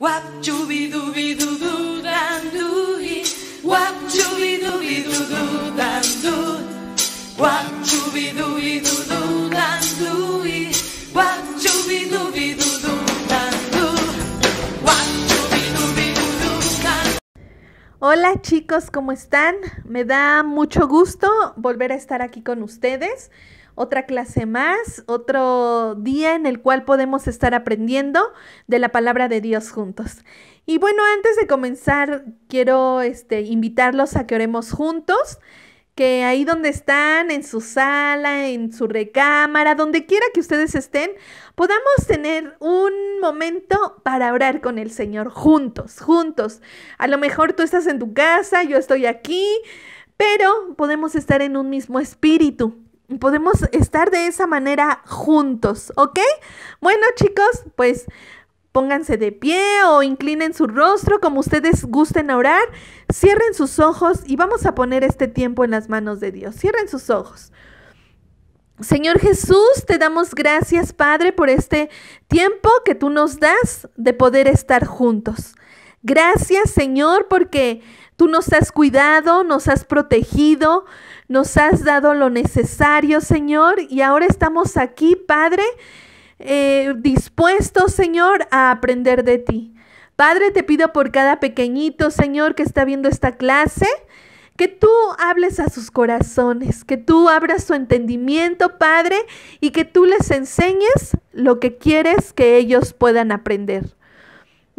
Wap chubi dubi dudu danduhi, wap chubi dubi dan du wap chubi dubi dudu danduhi, wap chubi dubi dan du wap chubi dubi du Hola chicos, ¿cómo están? Me da mucho gusto volver a estar aquí con ustedes otra clase más, otro día en el cual podemos estar aprendiendo de la palabra de Dios juntos. Y bueno, antes de comenzar, quiero este, invitarlos a que oremos juntos, que ahí donde están, en su sala, en su recámara, donde quiera que ustedes estén, podamos tener un momento para orar con el Señor juntos, juntos. A lo mejor tú estás en tu casa, yo estoy aquí, pero podemos estar en un mismo espíritu podemos estar de esa manera juntos, ¿ok? Bueno chicos, pues pónganse de pie o inclinen su rostro como ustedes gusten orar, cierren sus ojos y vamos a poner este tiempo en las manos de Dios. Cierren sus ojos. Señor Jesús, te damos gracias, Padre, por este tiempo que tú nos das de poder estar juntos. Gracias Señor porque tú nos has cuidado, nos has protegido, nos has dado lo necesario Señor y ahora estamos aquí Padre eh, dispuestos Señor a aprender de ti. Padre, te pido por cada pequeñito, Señor, que está viendo esta clase, que tú hables a sus corazones, que tú abras su entendimiento, Padre, y que tú les enseñes lo que quieres que ellos puedan aprender.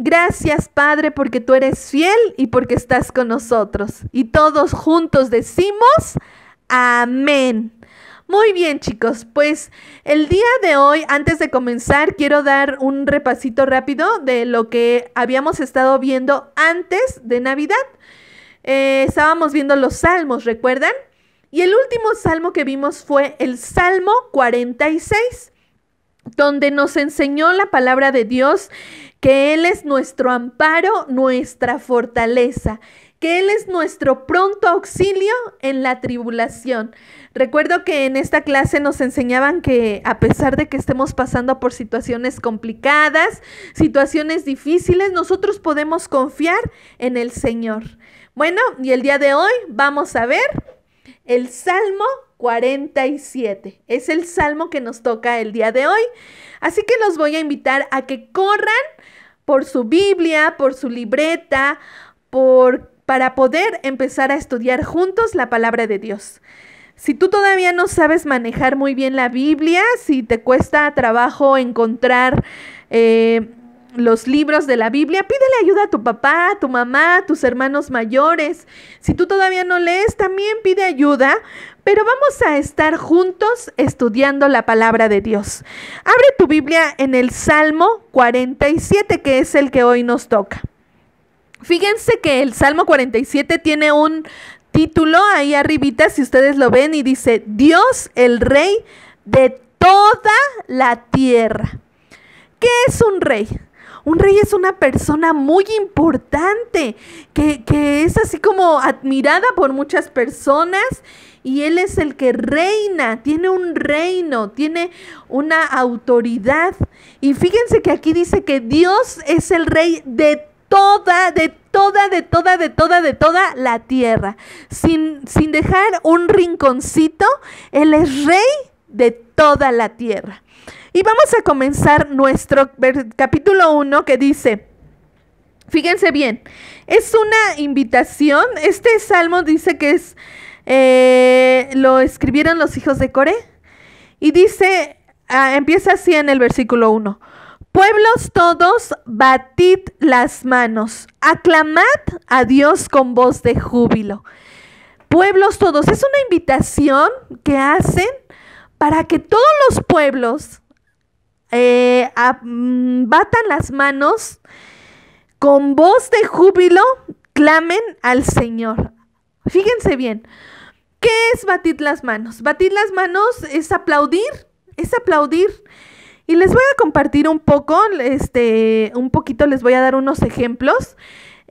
Gracias Padre porque tú eres fiel y porque estás con nosotros. Y todos juntos decimos, amén. Muy bien chicos, pues el día de hoy, antes de comenzar, quiero dar un repasito rápido de lo que habíamos estado viendo antes de Navidad. Eh, estábamos viendo los salmos, ¿recuerdan? Y el último salmo que vimos fue el Salmo 46, donde nos enseñó la palabra de Dios que Él es nuestro amparo, nuestra fortaleza, que Él es nuestro pronto auxilio en la tribulación. Recuerdo que en esta clase nos enseñaban que a pesar de que estemos pasando por situaciones complicadas, situaciones difíciles, nosotros podemos confiar en el Señor. Bueno, y el día de hoy vamos a ver el Salmo 47. Es el salmo que nos toca el día de hoy. Así que los voy a invitar a que corran por su Biblia, por su libreta, por, para poder empezar a estudiar juntos la palabra de Dios. Si tú todavía no sabes manejar muy bien la Biblia, si te cuesta trabajo encontrar eh, los libros de la Biblia, pídele ayuda a tu papá, a tu mamá, a tus hermanos mayores. Si tú todavía no lees, también pide ayuda, pero vamos a estar juntos estudiando la palabra de Dios. Abre tu Biblia en el Salmo 47, que es el que hoy nos toca. Fíjense que el Salmo 47 tiene un título ahí arribita, si ustedes lo ven, y dice, Dios el Rey de toda la tierra. ¿Qué es un rey? Un rey es una persona muy importante, que, es así como admirada por muchas personas y él es el que reina, tiene un reino, tiene una autoridad. Y fíjense que aquí dice que Dios es el rey de toda, de toda, de toda, de toda, de toda la tierra. Sin, sin dejar un rinconcito, Él es rey de toda la tierra. Y vamos a comenzar nuestro capítulo 1 que dice, fíjense bien, es una invitación, este salmo dice que es, eh, lo escribieron los hijos de Coré, y dice, ah, empieza así en el versículo 1. Pueblos todos, batid las manos, aclamad a Dios con voz de júbilo. Pueblos todos, es una invitación que hacen para que todos los pueblos eh, mm, batan las manos, con voz de júbilo, clamen al Señor. Fíjense bien, ¿qué es batir las manos? Batir las manos es aplaudir, es aplaudir. Y les voy a compartir un poco, este, un poquito les voy a dar unos ejemplos.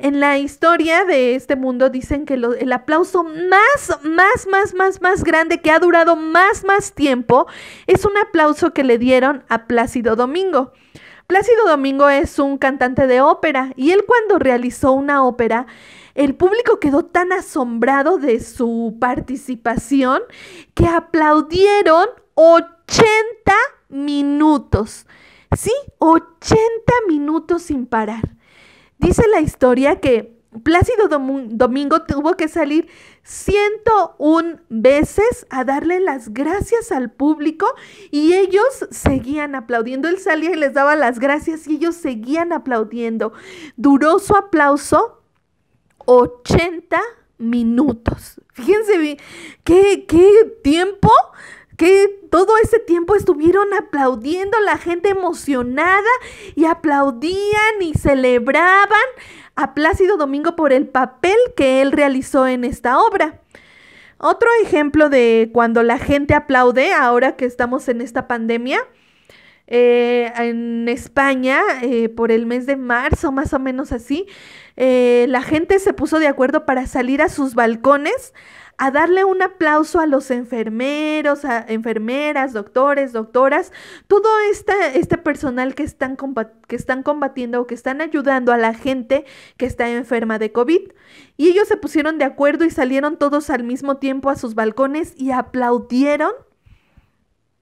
En la historia de este mundo dicen que el aplauso más, más, más, más, más grande que ha durado más, más tiempo es un aplauso que le dieron a Plácido Domingo. Plácido Domingo es un cantante de ópera y él cuando realizó una ópera, el público quedó tan asombrado de su participación que aplaudieron 80 minutos. Sí, 80 minutos sin parar. Dice la historia que Plácido Domingo tuvo que salir 101 veces a darle las gracias al público y ellos seguían aplaudiendo. Él salía y les daba las gracias y ellos seguían aplaudiendo. Duró su aplauso 80 minutos. Fíjense ¿qué, qué tiempo que todo ese tiempo estuvieron aplaudiendo, la gente emocionada y aplaudían y celebraban a Plácido Domingo por el papel que él realizó en esta obra. Otro ejemplo de cuando la gente aplaude ahora que estamos en esta pandemia. Eh, en España, eh, por el mes de marzo, más o menos así, eh, la gente se puso de acuerdo para salir a sus balcones a darle un aplauso a los enfermeros, a enfermeras, doctores, doctoras, todo este, este personal que están, que están combatiendo o que están ayudando a la gente que está enferma de COVID. Y ellos se pusieron de acuerdo y salieron todos al mismo tiempo a sus balcones y aplaudieron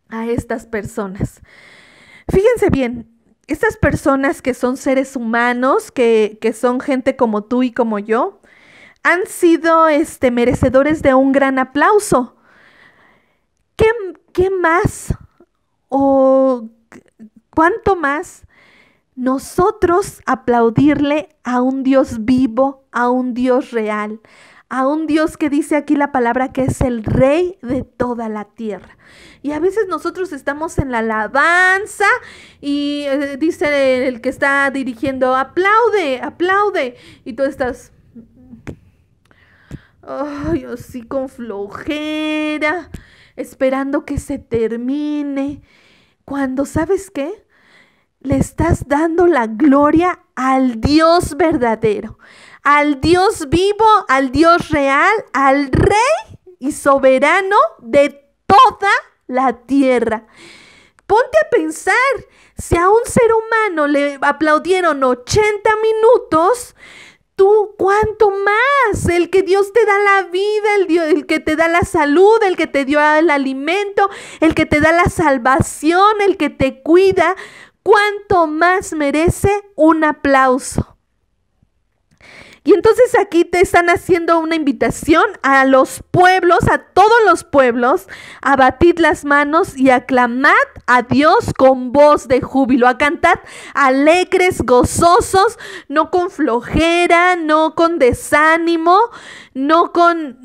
a estas personas. Fíjense bien, estas personas que son seres humanos, que, que son gente como tú y como yo, han sido este, merecedores de un gran aplauso. ¿Qué, más o cuánto más nosotros aplaudirle a un Dios vivo, a un Dios real, a un Dios que dice aquí la palabra que es el rey de toda la tierra. Y a veces nosotros estamos en la alabanza y eh, dice el que está dirigiendo, aplaude, aplaude. Y tú estás, Ay, así con flojera, esperando que se termine. Cuando, ¿sabes qué? Le estás dando la gloria al Dios verdadero, al Dios vivo, al Dios real, al Rey y soberano de toda la tierra. Ponte a pensar, si a un ser humano le aplaudieron 80 minutos, tú, ¿cuánto más? El que Dios te da la vida, el, que te da la salud, el que te dio el alimento, el que te da la salvación, el que te cuida, ¿cuánto más merece un aplauso? Y entonces aquí te están haciendo una invitación a los pueblos, a todos los pueblos, a batid las manos y aclamad a Dios con voz de júbilo, a cantar alegres, gozosos, no con flojera, no con desánimo, no con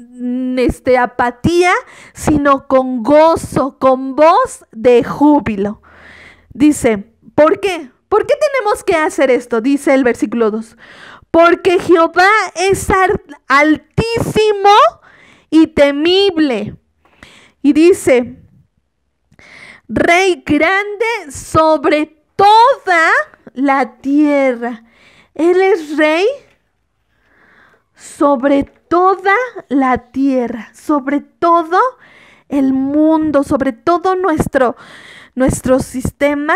mm, este, apatía, sino con gozo, con voz de júbilo. Dice, ¿por qué? ¿Por qué tenemos que hacer esto? Dice el versículo 2 porque Jehová es altísimo y temible. Y dice, Rey grande sobre toda la tierra. Él es rey sobre toda la tierra, sobre todo el mundo, sobre todo nuestro, nuestro sistema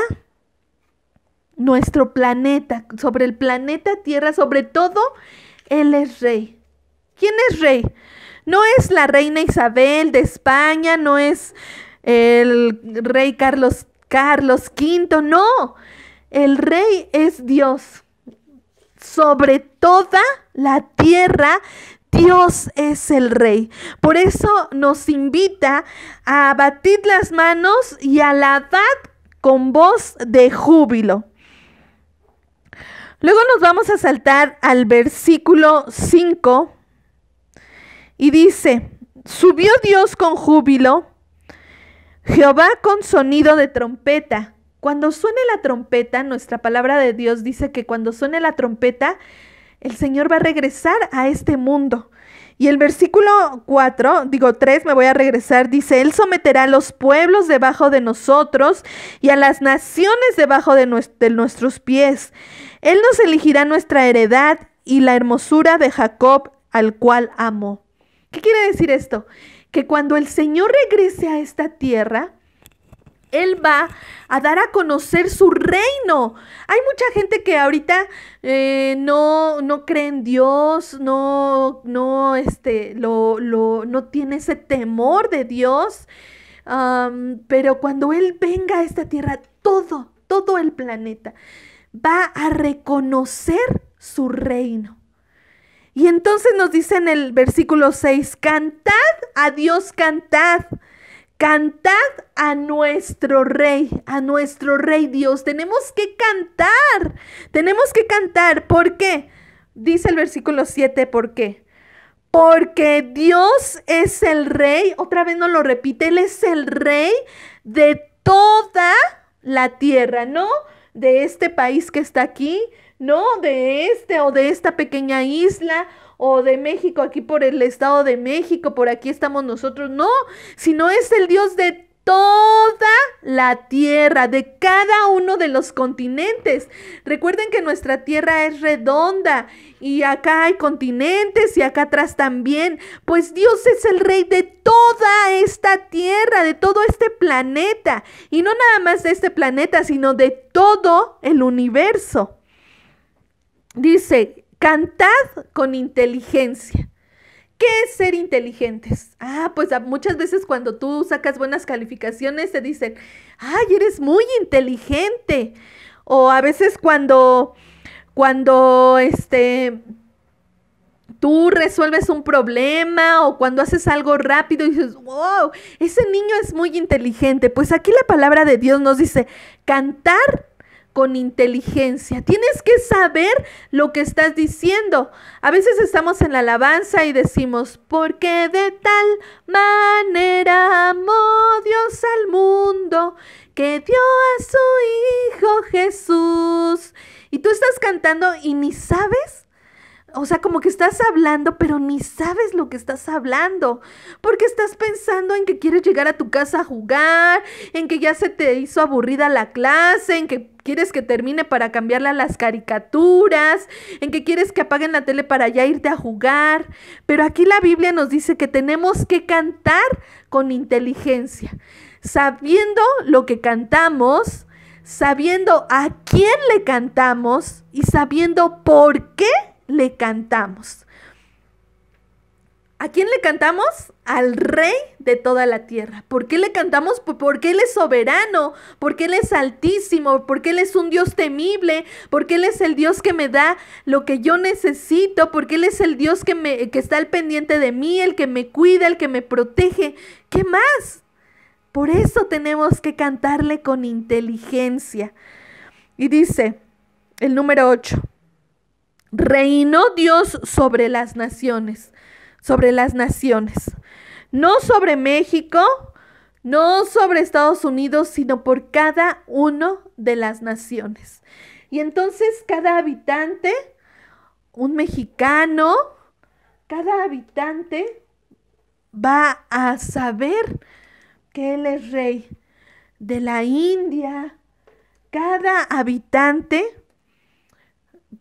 nuestro planeta, sobre el planeta Tierra, sobre todo, Él es rey. ¿Quién es rey? No es la reina Isabel de España, no es el rey Carlos, Carlos V, no. El rey es Dios. Sobre toda la tierra, Dios es el rey. Por eso nos invita a batir las manos y a alabad con voz de júbilo. Luego nos vamos a saltar al versículo 5 y dice, subió Dios con júbilo, Jehová con sonido de trompeta. Cuando suene la trompeta, nuestra palabra de Dios dice que cuando suene la trompeta, el Señor va a regresar a este mundo. Y el versículo 4, digo 3, me voy a regresar, dice, Él someterá a los pueblos debajo de nosotros y a las naciones debajo de, de nuestros pies. Él nos elegirá nuestra heredad y la hermosura de Jacob, al cual amo. ¿Qué quiere decir esto? Que cuando el Señor regrese a esta tierra, él va a dar a conocer su reino. Hay mucha gente que ahorita eh, no, no cree en Dios, no, no, este, lo, no tiene ese temor de Dios. pero cuando Él venga a esta tierra, todo, todo el planeta va a reconocer su reino. Y entonces nos dice en el versículo 6, cantad a Dios, cantad, cantad a nuestro rey, a nuestro rey Dios. Tenemos que cantar, tenemos que cantar. ¿Por qué? Dice el versículo 7, ¿por qué? Porque Dios es el rey, otra vez no lo repite, Él es el rey de toda la tierra, ¿no? de este país que está aquí, no de este o de esta pequeña isla o de México, aquí por el Estado de México, por aquí estamos nosotros, no, sino es el Dios de toda la tierra, de cada uno de los continentes. Recuerden que nuestra tierra es redonda y acá hay continentes y acá atrás también. Pues Dios es el rey de toda esta tierra, de todo este planeta. Y no nada más de este planeta, sino de todo el universo. Dice, cantad con inteligencia. ¿Qué es ser inteligentes? Ah, pues muchas veces cuando tú sacas buenas calificaciones te dicen, ay, eres muy inteligente. O a veces cuando, cuando este, tú resuelves un problema o cuando haces algo rápido y dices, wow, ese niño es muy inteligente. Pues aquí la palabra de Dios nos dice, cantar con inteligencia. Tienes que saber lo que estás diciendo. A veces estamos en la alabanza y decimos, porque de tal manera amó Dios al mundo que dio a su Hijo Jesús. Y tú estás cantando y ni sabes o sea, como que estás hablando, pero ni sabes lo que estás hablando, porque estás pensando en que quieres llegar a tu casa a jugar, en que ya se te hizo aburrida la clase, en que quieres que termine para cambiarla a las caricaturas, en que quieres que apaguen la tele para ya irte a jugar. Pero aquí la Biblia nos dice que tenemos que cantar con inteligencia, sabiendo lo que cantamos, sabiendo a quién le cantamos y sabiendo por qué le cantamos. ¿A quién le cantamos? Al rey de toda la tierra. ¿Por qué le cantamos? Porque Él es soberano, porque Él es altísimo, porque Él es un Dios temible, porque Él es el Dios que me da lo que yo necesito, porque Él es el Dios que, me, está al pendiente de mí, el que me cuida, el que me protege. ¿Qué más? Por eso tenemos que cantarle con inteligencia. Y dice el número 8, reinó Dios sobre las naciones sobre las naciones. No sobre México, no sobre Estados Unidos, sino por cada uno de las naciones. Y entonces cada habitante, un mexicano, cada habitante va a saber que él es rey de la India. Cada habitante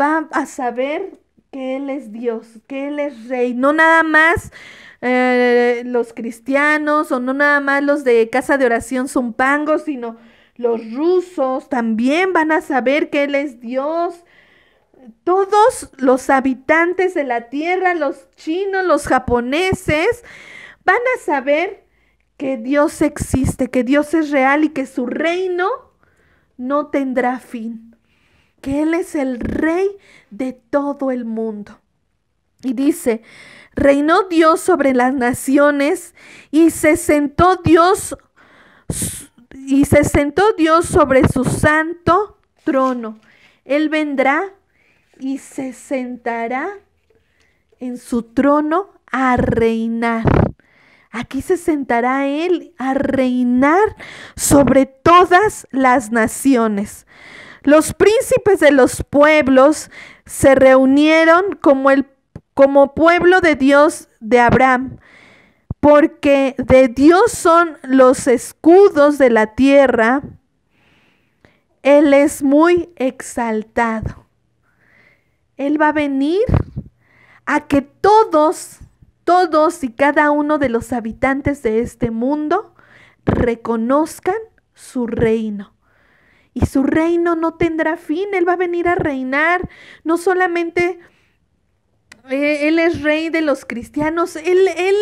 va a saber que Él es Dios, que Él es Rey, no nada más eh, los cristianos o no nada más los de casa de oración son pangos, sino los rusos también van a saber que Él es Dios. Todos los habitantes de la tierra, los chinos, los japoneses, van a saber que Dios existe, que Dios es real y que su reino no tendrá fin. Él es el rey de todo el mundo. Y dice, reinó Dios sobre las naciones y se sentó Dios y se sentó Dios sobre su santo trono. Él vendrá y se sentará en su trono a reinar. Aquí se sentará Él a reinar sobre todas las naciones. Los príncipes de los pueblos se reunieron como, el, como pueblo de Dios de Abraham, porque de Dios son los escudos de la tierra. Él es muy exaltado. Él va a venir a que todos, todos y cada uno de los habitantes de este mundo reconozcan su reino y su reino no tendrá fin, Él va a venir a reinar, no solamente... Eh, él es rey de los cristianos. Él, él,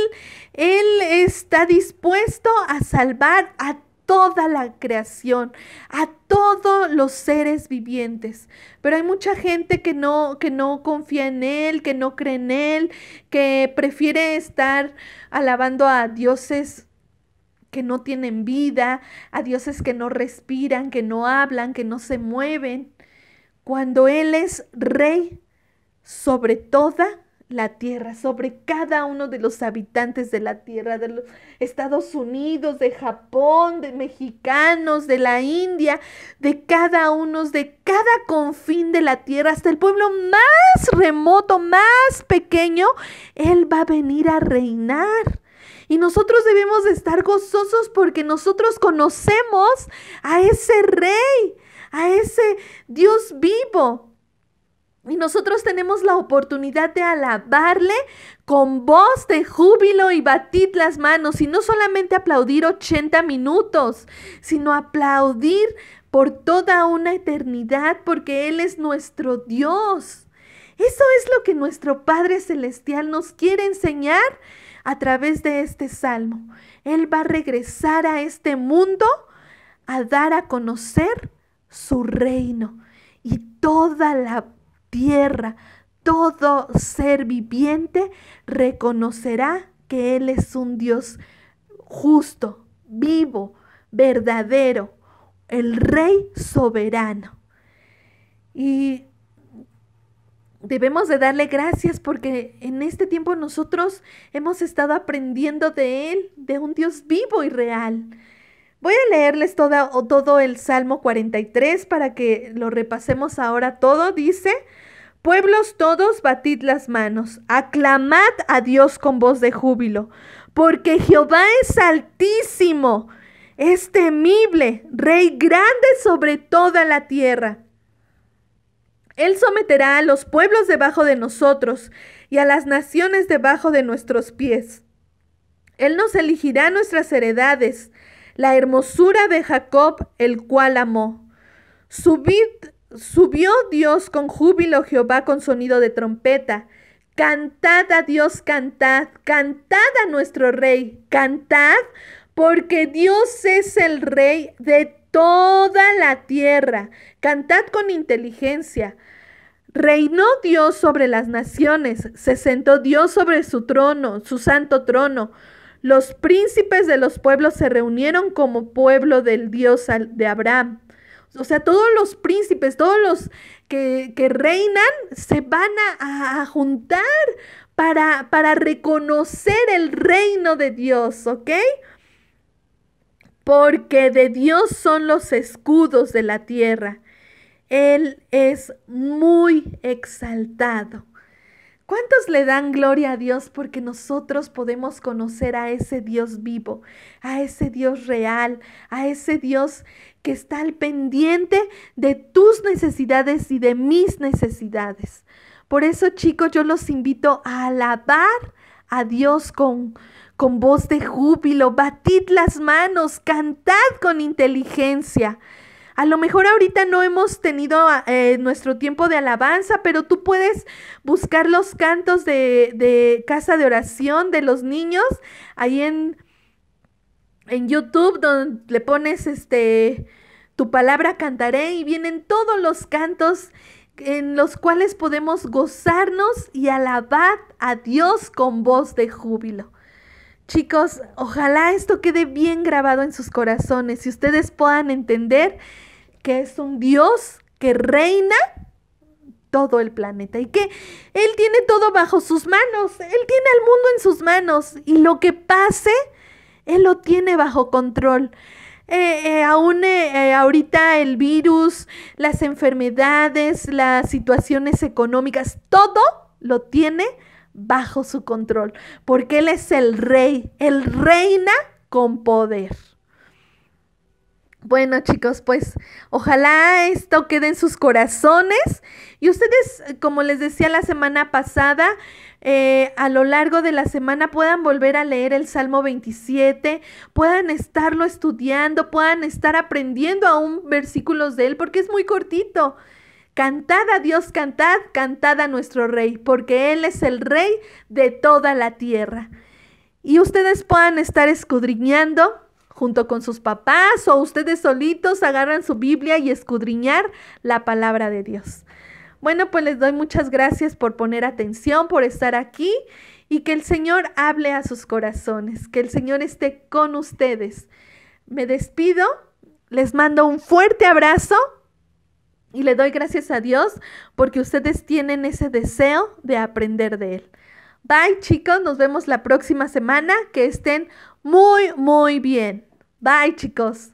está dispuesto a salvar a toda la creación, a todos los seres vivientes. Pero hay mucha gente que no, que no confía en Él, que no cree en Él, que prefiere estar alabando a dioses que no tienen vida, a dioses que no respiran, que no hablan, que no se mueven, cuando Él es rey sobre toda la tierra, sobre cada uno de los habitantes de la tierra, de los Estados Unidos, de Japón, de mexicanos, de la India, de cada uno, de cada confín de la tierra, hasta el pueblo más remoto, más pequeño, Él va a venir a reinar. Y nosotros debemos de estar gozosos porque nosotros conocemos a ese rey, a ese Dios vivo. Y nosotros tenemos la oportunidad de alabarle con voz de júbilo y batid las manos. Y no solamente aplaudir 80 minutos, sino aplaudir por toda una eternidad porque Él es nuestro Dios. Eso es lo que nuestro Padre Celestial nos quiere enseñar a través de este salmo. Él va a regresar a este mundo a dar a conocer su reino y toda la tierra, todo ser viviente reconocerá que Él es un Dios justo, vivo, verdadero, el Rey soberano. Y debemos de darle gracias porque en este tiempo nosotros hemos estado aprendiendo de Él, de un Dios vivo y real. Voy a leerles todo el Salmo 43 para que lo repasemos ahora todo. Dice, pueblos todos, batid las manos, aclamad a Dios con voz de júbilo, porque Jehová es altísimo, es temible, rey grande sobre toda la tierra. Él someterá a los pueblos debajo de nosotros y a las naciones debajo de nuestros pies. Él nos elegirá nuestras heredades, la hermosura de Jacob, el cual amó. subió Dios con júbilo Jehová con sonido de trompeta. Cantad a Dios, cantad, cantad a nuestro rey, cantad, porque Dios es el rey de toda la tierra. Cantad con inteligencia. Reinó Dios sobre las naciones, se sentó Dios sobre su trono, su santo trono. Los príncipes de los pueblos se reunieron como pueblo del Dios de Abraham. O sea, todos los príncipes, todos los que, reinan, se van a, juntar para, para reconocer el reino de Dios, ¿ok? porque de Dios son los escudos de la tierra. Él es muy exaltado. ¿Cuántos le dan gloria a Dios porque nosotros podemos conocer a ese Dios vivo, a ese Dios real, a ese Dios que está al pendiente de tus necesidades y de mis necesidades? Por eso, chicos, yo los invito a alabar a Dios con, con voz de júbilo, batid las manos, cantad con inteligencia. A lo mejor ahorita no hemos tenido eh, nuestro tiempo de alabanza, pero tú puedes buscar los cantos de, casa de oración de los niños ahí en, en YouTube, donde le pones este tu palabra cantaré y vienen todos los cantos en los cuales podemos gozarnos y alabar a Dios con voz de júbilo. Chicos, ojalá esto quede bien grabado en sus corazones y ustedes puedan entender que es un Dios que reina todo el planeta y que Él tiene todo bajo sus manos, Él tiene al mundo en sus manos y lo que pase, Él lo tiene bajo control. Eh, eh, aún eh, ahorita el virus, las enfermedades, las situaciones económicas, todo lo tiene bajo su control, porque Él es el rey, Él reina con poder. Bueno chicos, pues ojalá esto quede en sus corazones y ustedes, como les decía la semana pasada, eh, a lo largo de la semana puedan volver a leer el Salmo 27, puedan estarlo estudiando, puedan estar aprendiendo aún versículos de él, porque es muy cortito. Cantad a Dios, cantad, cantad a nuestro Rey, porque Él es el Rey de toda la tierra. Y ustedes puedan estar escudriñando junto con sus papás o ustedes solitos agarran su Biblia y escudriñar la palabra de Dios. Bueno, pues les doy muchas gracias por poner atención, por estar aquí y que el Señor hable a sus corazones, que el Señor esté con ustedes. Me despido, les mando un fuerte abrazo y le doy gracias a Dios porque ustedes tienen ese deseo de aprender de Él. Bye chicos, nos vemos la próxima semana. Que estén muy, muy bien. Bye chicos.